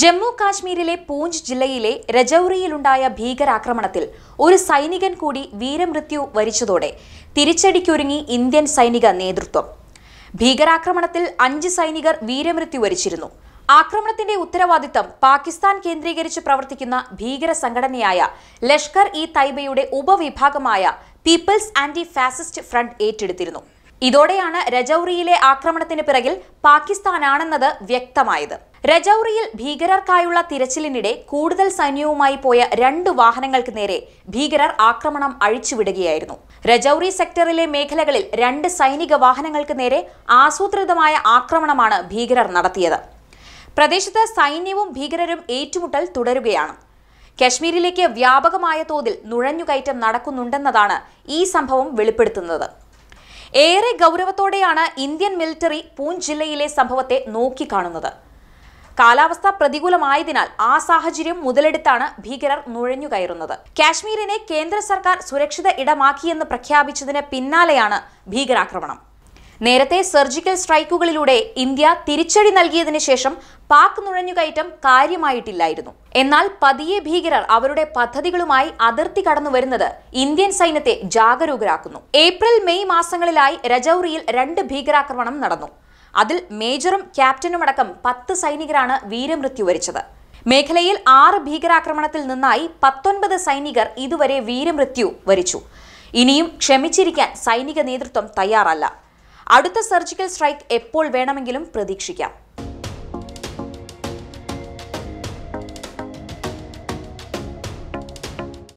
ജമ്മു കാശ്മീരിലെ പൂഞ്ച് ജില്ലയിലെ രജൌറിയിലുണ്ടായ ഭീകരാക്രമണത്തിൽ ഒരു സൈനികൻ കൂടി വീരമൃത്യു വരിച്ചതോടെ തിരിച്ചടിക്കൊരുങ്ങി ഇന്ത്യൻ സൈനിക നേതൃത്വം ഭീകരാക്രമണത്തിൽ അഞ്ച് സൈനികർ വീരമൃത്യു വരിച്ചിരുന്നു ആക്രമണത്തിന്റെ ഉത്തരവാദിത്തം പാകിസ്ഥാൻ കേന്ദ്രീകരിച്ച് പ്രവർത്തിക്കുന്ന ഭീകര സംഘടനയായ ലഷ്കർ ഇ തൈബയുടെ ഉപവിഭാഗമായ പീപ്പിൾസ് ആന്റി ഫാസിസ്റ്റ് ഫ്രണ്ട് ഏറ്റെടുത്തിരുന്നു ഇതോടെയാണ് രജൌറിയിലെ ആക്രമണത്തിന് പിറകിൽ പാകിസ്ഥാനാണെന്നത് വ്യക്തമായത് രജൌറിയിൽ ഭീകരർക്കായുള്ള തിരച്ചിലിനിടെ കൂടുതൽ സൈന്യവുമായി പോയ രണ്ട് വാഹനങ്ങൾക്ക് നേരെ ഭീകരർ ആക്രമണം അഴിച്ചുവിടുകയായിരുന്നു രജൌറി സെക്ടറിലെ മേഖലകളിൽ രണ്ട് സൈനിക വാഹനങ്ങൾക്ക് നേരെ ആസൂത്രിതമായ ആക്രമണമാണ് ഭീകരർ നടത്തിയത് പ്രദേശത്ത് സൈന്യവും ഭീകരരും ഏറ്റുമുട്ടൽ തുടരുകയാണ് കശ്മീരിലേക്ക് വ്യാപകമായ തോതിൽ നുഴഞ്ഞുകയറ്റം നടക്കുന്നുണ്ടെന്നതാണ് ഈ സംഭവം വെളിപ്പെടുത്തുന്നത് ഏറെ ഗൗരവത്തോടെയാണ് ഇന്ത്യൻ മിലിറ്ററി പൂഞ്ച് ജില്ലയിലെ സംഭവത്തെ നോക്കിക്കാണുന്നത് കാലാവസ്ഥ പ്രതികൂലമായതിനാൽ ആ സാഹചര്യം മുതലെടുത്താണ് ഭീകരർ നുഴഞ്ഞുകയറുന്നത് കാശ്മീരിനെ കേന്ദ്ര സർക്കാർ സുരക്ഷിത ഇടമാക്കിയെന്ന് പ്രഖ്യാപിച്ചതിന് പിന്നാലെയാണ് ഭീകരാക്രമണം നേരത്തെ സർജിക്കൽ സ്ട്രൈക്കുകളിലൂടെ ഇന്ത്യ തിരിച്ചടി നൽകിയതിനു ശേഷം പാക് നുഴഞ്ഞുകയറ്റം കാര്യമായിട്ടില്ലായിരുന്നു എന്നാൽ പതിയെ ഭീകരർ അവരുടെ പദ്ധതികളുമായി അതിർത്തി കടന്നു വരുന്നത് ഇന്ത്യൻ സൈന്യത്തെ ജാഗരൂകരാക്കുന്നു ഏപ്രിൽ മെയ് മാസങ്ങളിലായി രജൌറിയിൽ രണ്ട് ഭീകരാക്രമണം നടന്നു അതിൽ മേജറും ക്യാപ്റ്റനും അടക്കം പത്ത് സൈനികരാണ് വീരമൃത്യു വരിച്ചത് മേഖലയിൽ ആറ് ഭീകരാക്രമണത്തിൽ നിന്നായി പത്തൊൻപത് സൈനികർ ഇതുവരെ വീരമൃത്യു വരിച്ചു ഇനിയും ക്ഷമിച്ചിരിക്കാൻ സൈനിക നേതൃത്വം തയ്യാറല്ല അടുത്ത സർജിക്കൽ സ്ട്രൈക്ക് എപ്പോൾ വേണമെങ്കിലും പ്രതീക്ഷിക്കാം